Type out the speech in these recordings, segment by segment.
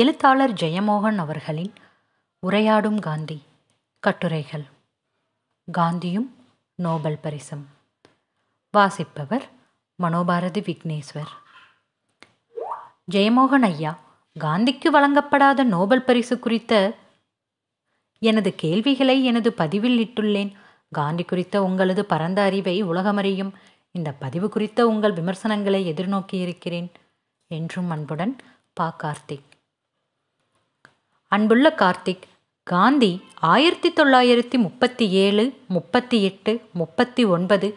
எழுத்தாளர் ஜெயமோகன் அவர்களின் உரையாடும் காந்தி கட்டுரைகள் காந்தியும் நோபல் பரிசும் வாசிப்பவர் மனோபாரதி விக்னேஸ்வர் ஜெயமோகன் ஐயா காந்திக்கு வழங்கப்படாத நோபல் பரிசு குறித்த எனது கேள்விகளை எனது பதிவில் இட்டுள்ளேன் காந்தி குறித்த உங்களது பரந்த அறிவை உலகமறியும் இந்த பதிவு குறித்த உங்கள் விமர்சனங்களை எதிர்நோக்கியிருக்கிறேன் என்றும் அன்புடன் பா கார்த்திக் அன்புள்ள கார்த்திக் காந்தி ஆயிரத்தி தொள்ளாயிரத்தி முப்பத்தி ஏழு முப்பத்தி எட்டு முப்பத்தி ஒன்பது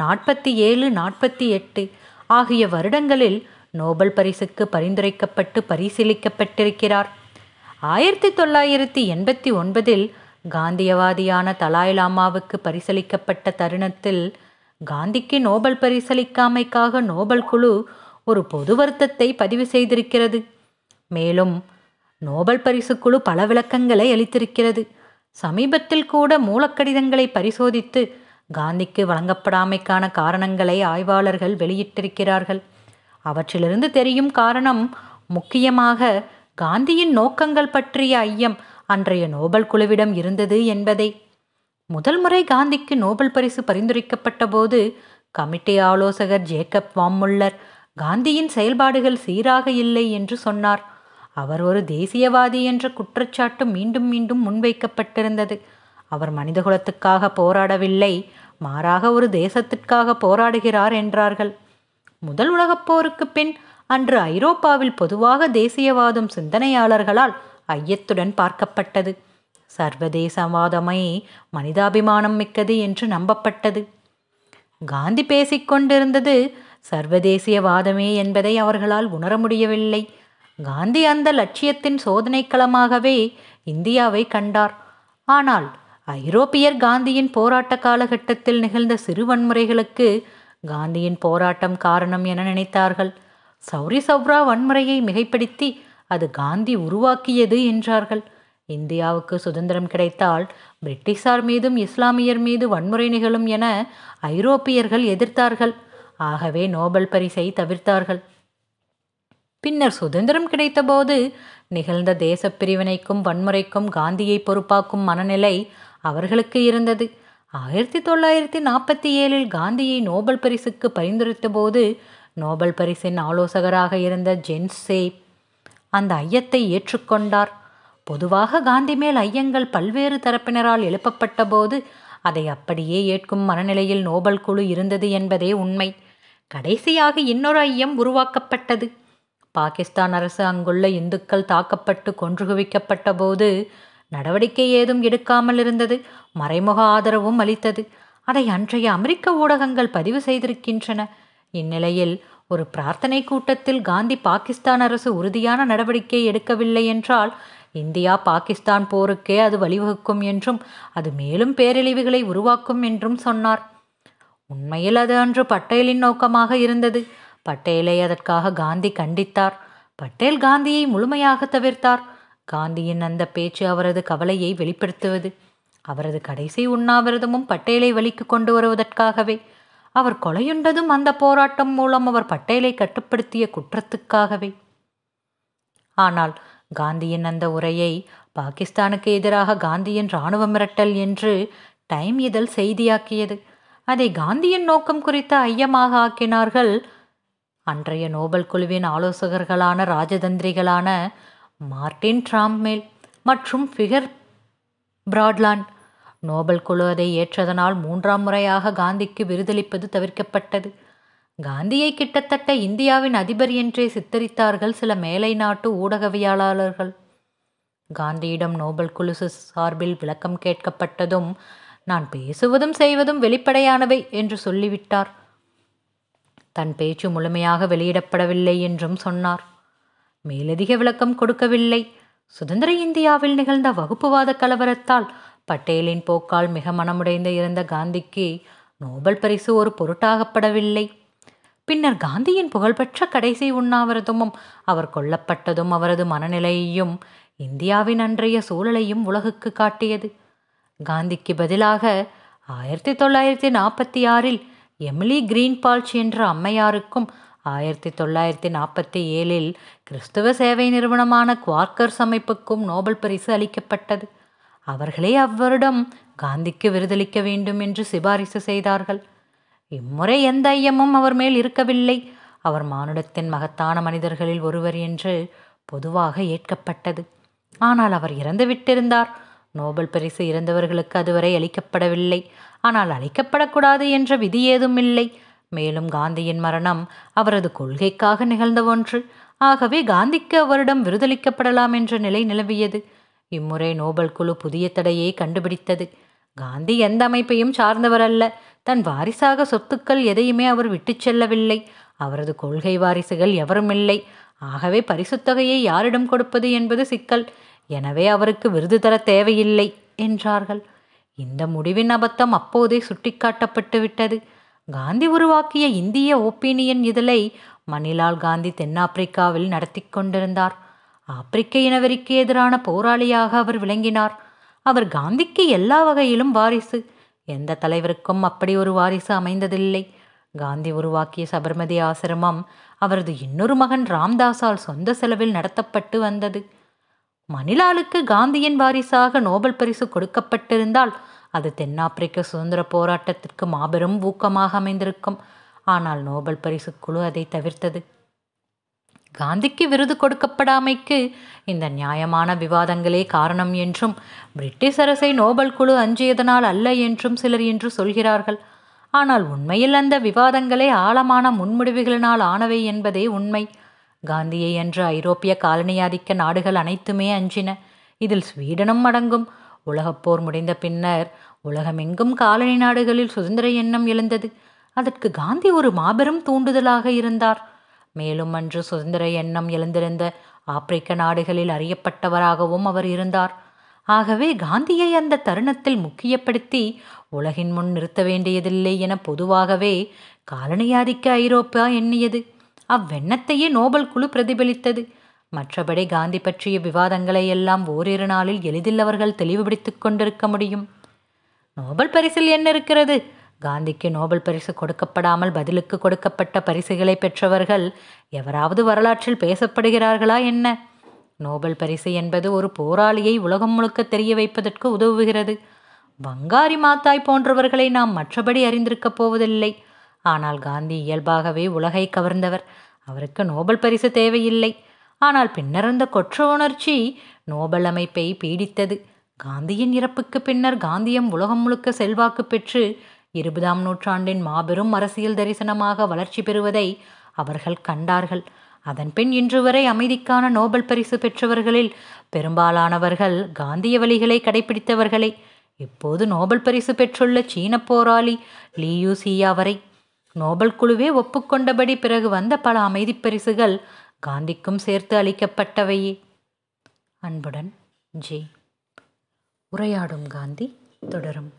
நாற்பத்தி ஏழு நாற்பத்தி எட்டு ஆகிய வருடங்களில் நோபல் பரிசுக்கு பரிந்துரைக்கப்பட்டு பரிசீலிக்கப்பட்டிருக்கிறார் ஆயிரத்தி தொள்ளாயிரத்தி எண்பத்தி ஒன்பதில் காந்தியவாதியான தலாய் லாமாவுக்கு பரிசளிக்கப்பட்ட தருணத்தில் காந்திக்கு நோபல் பரிசளிக்காமைக்காக நோபல் குழு ஒரு பொது வருத்தத்தை பதிவு செய்திருக்கிறது மேலும் நோபல் பரிசு குழு பல விளக்கங்களை அளித்திருக்கிறது சமீபத்தில் கூட மூலக்கடிதங்களை பரிசோதித்து காந்திக்கு வழங்கப்படாமைக்கான காரணங்களை ஆய்வாளர்கள் வெளியிட்டிருக்கிறார்கள் அவற்றிலிருந்து தெரியும் காரணம் முக்கியமாக காந்தியின் நோக்கங்கள் பற்றிய ஐயம் அன்றைய நோபல் குழுவிடம் இருந்தது என்பதை முதல் முறை காந்திக்கு நோபல் பரிசு பரிந்துரைக்கப்பட்ட போது கமிட்டி ஆலோசகர் ஜேக்கப் வாம்முல்லர் காந்தியின் செயல்பாடுகள் சீராக இல்லை என்று சொன்னார் அவர் ஒரு தேசியவாதி என்ற குற்றச்சாட்டு மீண்டும் மீண்டும் முன்வைக்கப்பட்டிருந்தது அவர் மனிதகுலத்துக்காக போராடவில்லை மாறாக ஒரு தேசத்திற்காக போராடுகிறார் என்றார்கள் முதல் உலகப் போருக்கு பின் அன்று ஐரோப்பாவில் பொதுவாக தேசியவாதம் சிந்தனையாளர்களால் ஐயத்துடன் பார்க்கப்பட்டது சர்வதேசவாதமே மனிதாபிமானம் மிக்கது என்று நம்பப்பட்டது காந்தி பேசிக்கொண்டிருந்தது சர்வதேசியவாதமே என்பதை அவர்களால் உணர முடியவில்லை காந்தி அந்த லட்சியத்தின் சோதனைக்களமாகவே இந்தியாவை கண்டார் ஆனால் ஐரோப்பியர் காந்தியின் போராட்ட காலகட்டத்தில் நிகழ்ந்த சிறு வன்முறைகளுக்கு காந்தியின் போராட்டம் காரணம் என நினைத்தார்கள் சௌரி சௌரா வன்முறையை மிகைப்படுத்தி அது காந்தி உருவாக்கியது என்றார்கள் இந்தியாவுக்கு சுதந்திரம் கிடைத்தால் பிரிட்டிஷார் மீதும் இஸ்லாமியர் மீது வன்முறை நிகழும் என ஐரோப்பியர்கள் எதிர்த்தார்கள் ஆகவே நோபல் பரிசை தவிர்த்தார்கள் பின்னர் சுதந்திரம் கிடைத்தபோது நிகழ்ந்த தேச பிரிவினைக்கும் வன்முறைக்கும் காந்தியை பொறுப்பாக்கும் மனநிலை அவர்களுக்கு இருந்தது ஆயிரத்தி தொள்ளாயிரத்தி நாற்பத்தி ஏழில் காந்தியை நோபல் பரிசுக்கு பரிந்துரைத்த போது நோபல் பரிசின் ஆலோசகராக இருந்த ஜென்ஸே அந்த ஐயத்தை ஏற்றுக்கொண்டார் பொதுவாக காந்தி மேல் ஐயங்கள் பல்வேறு தரப்பினரால் எழுப்பப்பட்ட போது அதை அப்படியே ஏற்கும் மனநிலையில் நோபல் குழு இருந்தது என்பதே உண்மை கடைசியாக இன்னொரு ஐயம் உருவாக்கப்பட்டது பாகிஸ்தான் அரசு அங்குள்ள இந்துக்கள் தாக்கப்பட்டு கொன்று குவிக்கப்பட்ட போது நடவடிக்கை ஏதும் எடுக்காமல் இருந்தது மறைமுக ஆதரவும் அளித்தது அதை அன்றைய அமெரிக்க ஊடகங்கள் பதிவு செய்திருக்கின்றன இந்நிலையில் ஒரு பிரார்த்தனை கூட்டத்தில் காந்தி பாகிஸ்தான் அரசு உறுதியான நடவடிக்கை எடுக்கவில்லை என்றால் இந்தியா பாகிஸ்தான் போருக்கே அது வழிவகுக்கும் என்றும் அது மேலும் பேரழிவுகளை உருவாக்கும் என்றும் சொன்னார் உண்மையில் அது அன்று பட்டேலின் நோக்கமாக இருந்தது பட்டேலை அதற்காக காந்தி கண்டித்தார் பட்டேல் காந்தியை முழுமையாக தவிர்த்தார் காந்தியின் அந்த பேச்சு அவரது கவலையை வெளிப்படுத்துவது அவரது கடைசி உண்ணாவிரதமும் பட்டேலை வழிக்கு கொண்டு வருவதற்காகவே அவர் கொலையுண்டதும் அந்த போராட்டம் மூலம் அவர் பட்டேலை கட்டுப்படுத்திய குற்றத்துக்காகவே ஆனால் காந்தியின் அந்த உரையை பாகிஸ்தானுக்கு எதிராக காந்தியின் இராணுவ மிரட்டல் என்று டைம் இதழ் செய்தியாக்கியது அதை காந்தியின் நோக்கம் குறித்த ஐயமாக ஆக்கினார்கள் அன்றைய நோபல் குழுவின் ஆலோசகர்களான ராஜதந்திரிகளான மார்டின் டிராம்மெல் மற்றும் ஃபிகர் பிராட்லாண்ட் நோபல் குழு அதை ஏற்றதனால் மூன்றாம் முறையாக காந்திக்கு விருதளிப்பது தவிர்க்கப்பட்டது காந்தியை கிட்டத்தட்ட இந்தியாவின் அதிபர் என்றே சித்தரித்தார்கள் சில மேலை நாட்டு ஊடகவியலாளர்கள் காந்தியிடம் நோபல் குழு சார்பில் விளக்கம் கேட்கப்பட்டதும் நான் பேசுவதும் செய்வதும் வெளிப்படையானவை என்று சொல்லிவிட்டார் தன் பேச்சு முழுமையாக வெளியிடப்படவில்லை என்றும் சொன்னார் மேலதிக விளக்கம் கொடுக்கவில்லை சுதந்திர இந்தியாவில் நிகழ்ந்த வகுப்புவாத கலவரத்தால் பட்டேலின் போக்கால் மிக மனமுடைந்து இருந்த காந்திக்கு நோபல் பரிசு ஒரு பொருட்டாகப்படவில்லை பின்னர் காந்தியின் புகழ்பெற்ற கடைசி உண்ணாவிரதமும் அவர் கொல்லப்பட்டதும் அவரது மனநிலையையும் இந்தியாவின் அன்றைய சூழலையும் உலகுக்கு காட்டியது காந்திக்கு பதிலாக ஆயிரத்தி தொள்ளாயிரத்தி நாற்பத்தி ஆறில் எமிலி கிரீன்பால்ச் என்ற அம்மையாருக்கும் ஆயிரத்தி தொள்ளாயிரத்தி நாற்பத்தி ஏழில் கிறிஸ்துவ சேவை நிறுவனமான குவார்க்கர்ஸ் அமைப்புக்கும் நோபல் பரிசு அளிக்கப்பட்டது அவர்களே அவ்வருடம் காந்திக்கு விருதளிக்க வேண்டும் என்று சிபாரிசு செய்தார்கள் இம்முறை எந்த ஐயமும் அவர் மேல் இருக்கவில்லை அவர் மானுடத்தின் மகத்தான மனிதர்களில் ஒருவர் என்று பொதுவாக ஏற்கப்பட்டது ஆனால் அவர் இறந்து விட்டிருந்தார் நோபல் பரிசு இறந்தவர்களுக்கு அதுவரை அளிக்கப்படவில்லை ஆனால் அளிக்கப்படக்கூடாது என்ற விதி ஏதும் இல்லை மேலும் காந்தியின் மரணம் அவரது கொள்கைக்காக நிகழ்ந்த ஒன்று ஆகவே காந்திக்கு அவரிடம் விருதளிக்கப்படலாம் என்ற நிலை நிலவியது இம்முறை நோபல் குழு புதிய தடையை கண்டுபிடித்தது காந்தி எந்த அமைப்பையும் சார்ந்தவர் அல்ல தன் வாரிசாக சொத்துக்கள் எதையுமே அவர் விட்டுச் செல்லவில்லை அவரது கொள்கை வாரிசுகள் எவரும் இல்லை ஆகவே பரிசுத்தொகையை யாரிடம் கொடுப்பது என்பது சிக்கல் எனவே அவருக்கு விருது தர தேவையில்லை என்றார்கள் இந்த முடிவின் அபத்தம் அப்போதே சுட்டிக்காட்டப்பட்டு விட்டது காந்தி உருவாக்கிய இந்திய ஒப்பீனியன் இதழை மணிலால் காந்தி தென்னாப்பிரிக்காவில் நடத்தி கொண்டிருந்தார் ஆப்பிரிக்க இனவெறிக்கு எதிரான போராளியாக அவர் விளங்கினார் அவர் காந்திக்கு எல்லா வகையிலும் வாரிசு எந்த தலைவருக்கும் அப்படி ஒரு வாரிசு அமைந்ததில்லை காந்தி உருவாக்கிய சபர்மதி ஆசிரமம் அவரது இன்னொரு மகன் ராம்தாஸால் சொந்த செலவில் நடத்தப்பட்டு வந்தது மணிலாலுக்கு காந்தியின் வாரிசாக நோபல் பரிசு கொடுக்கப்பட்டிருந்தால் அது தென்னாப்பிரிக்க சுதந்திர போராட்டத்திற்கு மாபெரும் ஊக்கமாக அமைந்திருக்கும் ஆனால் நோபல் பரிசு குழு அதை தவிர்த்தது காந்திக்கு விருது கொடுக்கப்படாமைக்கு இந்த நியாயமான விவாதங்களே காரணம் என்றும் பிரிட்டிஷ் அரசை நோபல் குழு அஞ்சியதனால் அல்ல என்றும் சிலர் இன்று சொல்கிறார்கள் ஆனால் உண்மையில் அந்த விவாதங்களே ஆழமான முன்முடிவுகளினால் ஆனவை என்பதே உண்மை காந்தியை அன்று ஐரோப்பிய காலனியாதிக்க நாடுகள் அனைத்துமே அஞ்சின இதில் ஸ்வீடனும் அடங்கும் உலகப்போர் முடிந்த பின்னர் உலகமெங்கும் காலனி நாடுகளில் சுதந்திர எண்ணம் எழுந்தது அதற்கு காந்தி ஒரு மாபெரும் தூண்டுதலாக இருந்தார் மேலும் அன்று சுதந்திர எண்ணம் எழுந்திருந்த ஆப்பிரிக்க நாடுகளில் அறியப்பட்டவராகவும் அவர் இருந்தார் ஆகவே காந்தியை அந்த தருணத்தில் முக்கியப்படுத்தி உலகின் முன் நிறுத்த வேண்டியதில்லை என பொதுவாகவே காலனியாதிக்க ஐரோப்பா எண்ணியது அவ்வெண்ணத்தையே நோபல் குழு பிரதிபலித்தது மற்றபடி காந்தி பற்றிய விவாதங்களை எல்லாம் ஓரிரு நாளில் எளிதில் அவர்கள் தெளிவுபடுத்திக் கொண்டிருக்க முடியும் நோபல் பரிசில் என்ன இருக்கிறது காந்திக்கு நோபல் பரிசு கொடுக்கப்படாமல் பதிலுக்கு கொடுக்கப்பட்ட பரிசுகளை பெற்றவர்கள் எவராவது வரலாற்றில் பேசப்படுகிறார்களா என்ன நோபல் பரிசு என்பது ஒரு போராளியை உலகம் முழுக்க தெரிய வைப்பதற்கு உதவுகிறது வங்காரி மாத்தாய் போன்றவர்களை நாம் மற்றபடி அறிந்திருக்கப் போவதில்லை ஆனால் காந்தி இயல்பாகவே உலகை கவர்ந்தவர் அவருக்கு நோபல் பரிசு தேவையில்லை ஆனால் பின்னர் அந்த கொற்ற உணர்ச்சி நோபல் அமைப்பை பீடித்தது காந்தியின் இறப்புக்கு பின்னர் காந்தியம் உலகம் முழுக்க செல்வாக்கு பெற்று இருபதாம் நூற்றாண்டின் மாபெரும் அரசியல் தரிசனமாக வளர்ச்சி பெறுவதை அவர்கள் கண்டார்கள் அதன்பின் இன்று வரை அமைதிக்கான நோபல் பரிசு பெற்றவர்களில் பெரும்பாலானவர்கள் காந்திய வழிகளை கடைபிடித்தவர்களே இப்போது நோபல் பரிசு பெற்றுள்ள சீன போராளி லியூசியா வரை நோபல் குழுவே ஒப்புக்கொண்டபடி பிறகு வந்த பல அமைதி பரிசுகள் காந்திக்கும் சேர்த்து அளிக்கப்பட்டவையே அன்புடன் ஜே உரையாடும் காந்தி தொடரும்